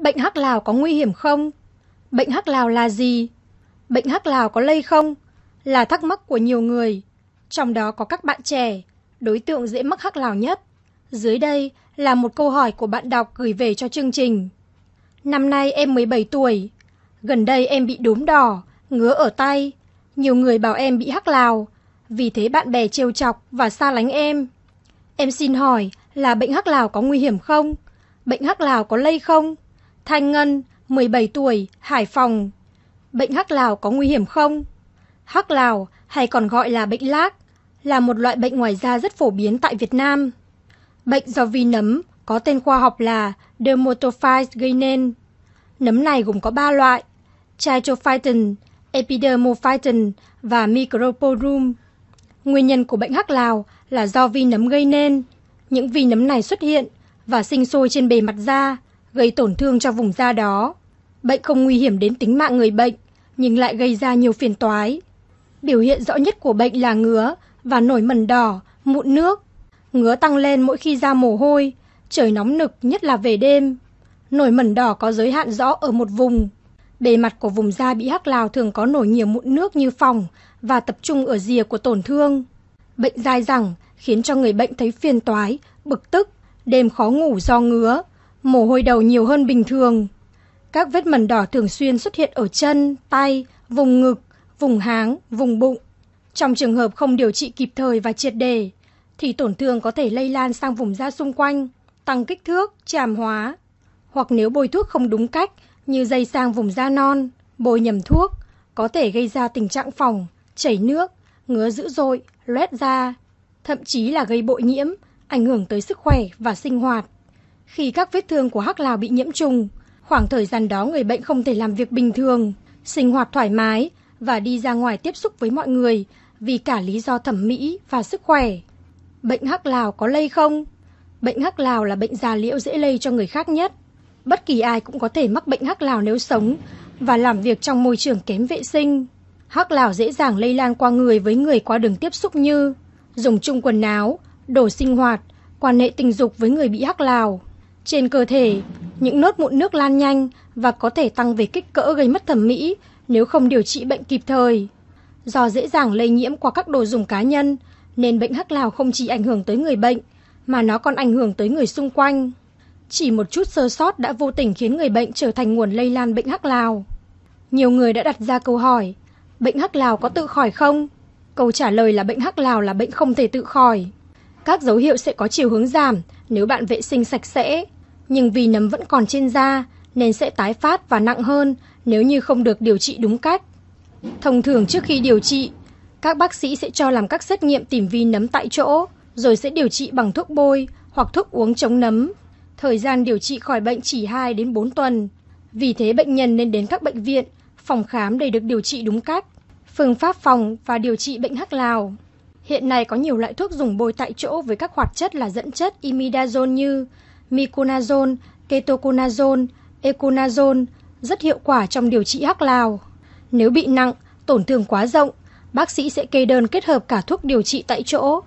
Bệnh hắc lào có nguy hiểm không? Bệnh hắc lào là gì? Bệnh hắc lào có lây không? Là thắc mắc của nhiều người, trong đó có các bạn trẻ, đối tượng dễ mắc hắc lào nhất. Dưới đây là một câu hỏi của bạn đọc gửi về cho chương trình. Năm nay em 17 tuổi, gần đây em bị đốm đỏ, ngứa ở tay. Nhiều người bảo em bị hắc lào, vì thế bạn bè trêu chọc và xa lánh em. Em xin hỏi là bệnh hắc lào có nguy hiểm không? Bệnh hắc lào có lây không? Thanh Ngân, 17 tuổi, Hải Phòng. Bệnh hắc lào có nguy hiểm không? Hắc lào hay còn gọi là bệnh lác là một loại bệnh ngoài da rất phổ biến tại Việt Nam. Bệnh do vi nấm có tên khoa học là Dermatophytes gây nên. Nấm này gồm có 3 loại: Trichophyton, Epidermophyton và Microporum. Nguyên nhân của bệnh hắc lào là do vi nấm gây nên. Những vi nấm này xuất hiện và sinh sôi trên bề mặt da, gây tổn thương cho vùng da đó. Bệnh không nguy hiểm đến tính mạng người bệnh, nhưng lại gây ra nhiều phiền toái. Biểu hiện rõ nhất của bệnh là ngứa và nổi mẩn đỏ, mụn nước. Ngứa tăng lên mỗi khi da mồ hôi, trời nóng nực nhất là về đêm. Nổi mẩn đỏ có giới hạn rõ ở một vùng. Bề mặt của vùng da bị hắc lào thường có nổi nhiều mụn nước như phòng và tập trung ở rìa của tổn thương. Bệnh dai dẳng khiến cho người bệnh thấy phiền toái, bực tức, đêm khó ngủ do ngứa mồ hôi đầu nhiều hơn bình thường. Các vết mẩn đỏ thường xuyên xuất hiện ở chân, tay, vùng ngực, vùng háng, vùng bụng. Trong trường hợp không điều trị kịp thời và triệt đề, thì tổn thương có thể lây lan sang vùng da xung quanh, tăng kích thước, tràm hóa. Hoặc nếu bôi thuốc không đúng cách như dây sang vùng da non, bôi nhầm thuốc, có thể gây ra tình trạng phòng, chảy nước, ngứa dữ dội, loét da, thậm chí là gây bội nhiễm, ảnh hưởng tới sức khỏe và sinh hoạt. Khi các vết thương của hắc lào bị nhiễm trùng, khoảng thời gian đó người bệnh không thể làm việc bình thường, sinh hoạt thoải mái và đi ra ngoài tiếp xúc với mọi người vì cả lý do thẩm mỹ và sức khỏe. Bệnh hắc lào có lây không? Bệnh hắc lào là bệnh già liễu dễ lây cho người khác nhất. Bất kỳ ai cũng có thể mắc bệnh hắc lào nếu sống và làm việc trong môi trường kém vệ sinh. Hắc lào dễ dàng lây lan qua người với người qua đường tiếp xúc như dùng chung quần áo, đồ sinh hoạt, quan hệ tình dục với người bị hắc lào. Trên cơ thể, những nốt mụn nước lan nhanh và có thể tăng về kích cỡ gây mất thẩm mỹ nếu không điều trị bệnh kịp thời. Do dễ dàng lây nhiễm qua các đồ dùng cá nhân, nên bệnh hắc lào không chỉ ảnh hưởng tới người bệnh, mà nó còn ảnh hưởng tới người xung quanh. Chỉ một chút sơ sót đã vô tình khiến người bệnh trở thành nguồn lây lan bệnh hắc lào. Nhiều người đã đặt ra câu hỏi, bệnh hắc lào có tự khỏi không? Câu trả lời là bệnh hắc lào là bệnh không thể tự khỏi. Các dấu hiệu sẽ có chiều hướng giảm nếu bạn vệ sinh sạch sẽ, nhưng vì nấm vẫn còn trên da nên sẽ tái phát và nặng hơn nếu như không được điều trị đúng cách. Thông thường trước khi điều trị, các bác sĩ sẽ cho làm các xét nghiệm tìm vi nấm tại chỗ, rồi sẽ điều trị bằng thuốc bôi hoặc thuốc uống chống nấm. Thời gian điều trị khỏi bệnh chỉ 2 đến 4 tuần. Vì thế bệnh nhân nên đến các bệnh viện, phòng khám để được điều trị đúng cách. Phương pháp phòng và điều trị bệnh hắc lào. Hiện nay có nhiều loại thuốc dùng bôi tại chỗ với các hoạt chất là dẫn chất imidazone như miconazole, ketoconazole, econazole rất hiệu quả trong điều trị hắc lào. Nếu bị nặng, tổn thương quá rộng, bác sĩ sẽ kê đơn kết hợp cả thuốc điều trị tại chỗ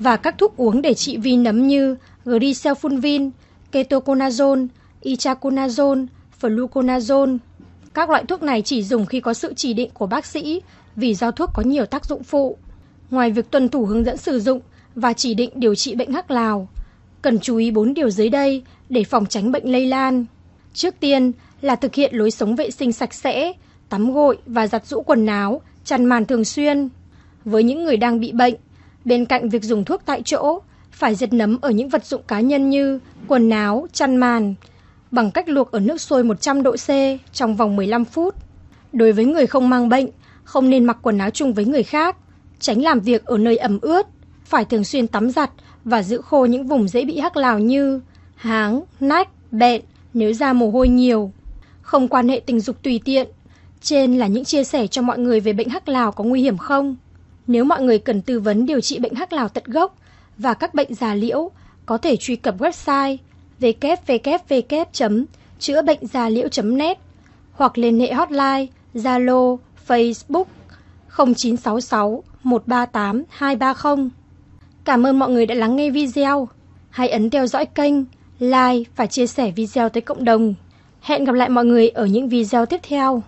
và các thuốc uống để trị vi nấm như griselfunvin, ketoconazole, itraconazole, fluconazole. Các loại thuốc này chỉ dùng khi có sự chỉ định của bác sĩ vì do thuốc có nhiều tác dụng phụ. Ngoài việc tuân thủ hướng dẫn sử dụng và chỉ định điều trị bệnh hắc lào, cần chú ý 4 điều dưới đây để phòng tránh bệnh lây lan. Trước tiên là thực hiện lối sống vệ sinh sạch sẽ, tắm gội và giặt rũ quần áo, chăn màn thường xuyên. Với những người đang bị bệnh, bên cạnh việc dùng thuốc tại chỗ, phải diệt nấm ở những vật dụng cá nhân như quần áo, chăn màn bằng cách luộc ở nước sôi 100 độ C trong vòng 15 phút. Đối với người không mang bệnh, không nên mặc quần áo chung với người khác, tránh làm việc ở nơi ẩm ướt, phải thường xuyên tắm giặt và giữ khô những vùng dễ bị hắc lào như háng, nách, bẹn nếu ra mồ hôi nhiều. Không quan hệ tình dục tùy tiện. Trên là những chia sẻ cho mọi người về bệnh hắc lào có nguy hiểm không. Nếu mọi người cần tư vấn điều trị bệnh hắc lào tận gốc và các bệnh già liễu, có thể truy cập website www chữa bệnh già liễu.net hoặc liên hệ hotline Zalo, Facebook 0966 138 230. Cảm ơn mọi người đã lắng nghe video. Hãy ấn theo dõi kênh, like và chia sẻ video tới cộng đồng. Hẹn gặp lại mọi người ở những video tiếp theo.